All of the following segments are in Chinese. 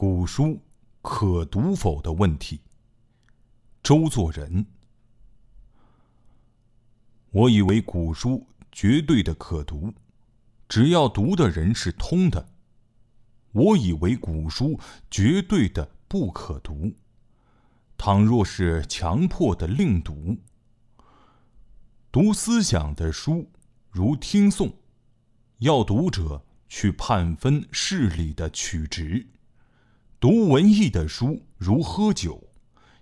古书可读否的问题？周作人，我以为古书绝对的可读，只要读的人是通的；我以为古书绝对的不可读，倘若是强迫的另读，读思想的书如听诵，要读者去判分事理的曲直。读文艺的书，如喝酒，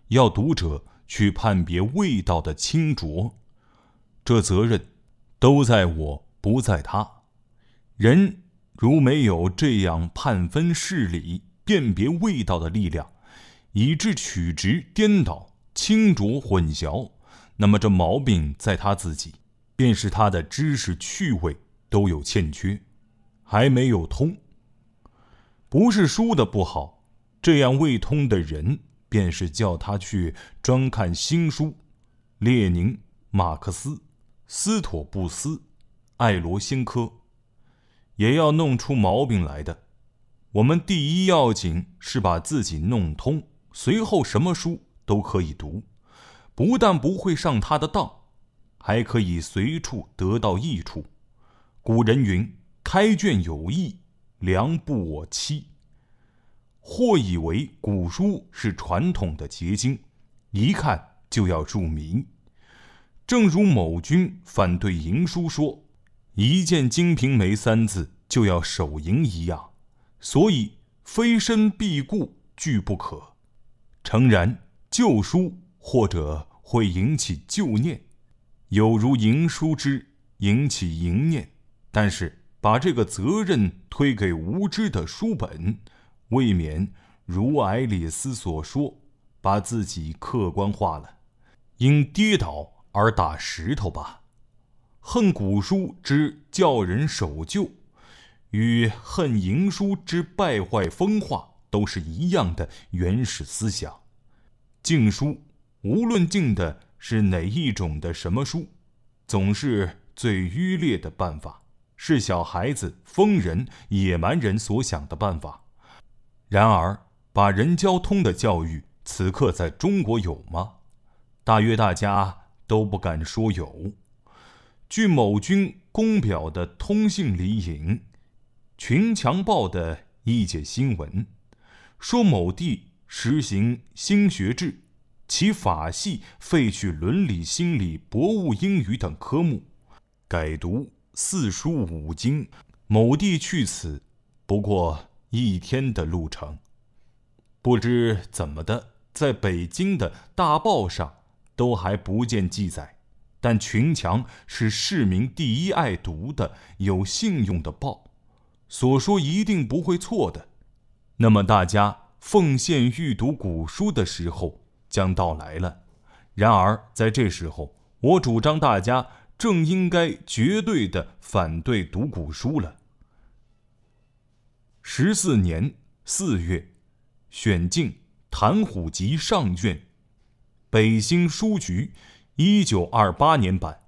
要读者去判别味道的清浊，这责任都在我不在他人。如没有这样判分事理、辨别味道的力量，以致曲直颠倒、清浊混淆，那么这毛病在他自己，便是他的知识趣味都有欠缺，还没有通。不是书的不好。这样未通的人，便是叫他去专看新书，列宁、马克思、斯托布斯、爱罗先科，也要弄出毛病来的。我们第一要紧是把自己弄通，随后什么书都可以读，不但不会上他的当，还可以随处得到益处。古人云：“开卷有益，良不我欺。”或以为古书是传统的结晶，一看就要注迷，正如某君反对赢书说：“一见《金瓶梅》三字就要手淫一样。”所以非身必固拒不可。诚然，旧书或者会引起旧念，有如淫书之引起淫念，但是把这个责任推给无知的书本。未免如埃里斯所说，把自己客观化了。因跌倒而打石头吧。恨古书之教人守旧，与恨淫书之败坏风化，都是一样的原始思想。禁书，无论禁的是哪一种的什么书，总是最愚劣的办法，是小孩子、疯人、野蛮人所想的办法。然而，把人交通的教育，此刻在中国有吗？大约大家都不敢说有。据某军公表的通信里引《群强报》的一界新闻，说某地实行新学制，其法系废去伦理、心理、博物、英语等科目，改读四书五经。某地去此，不过。一天的路程，不知怎么的，在北京的大报上都还不见记载。但《群强》是市民第一爱读的、有信用的报，所说一定不会错的。那么大家奉献欲读古书的时候将到来了。然而在这时候，我主张大家正应该绝对的反对读古书了。十四年四月，选进《谭虎集》上卷，北兴书局，一九二八年版。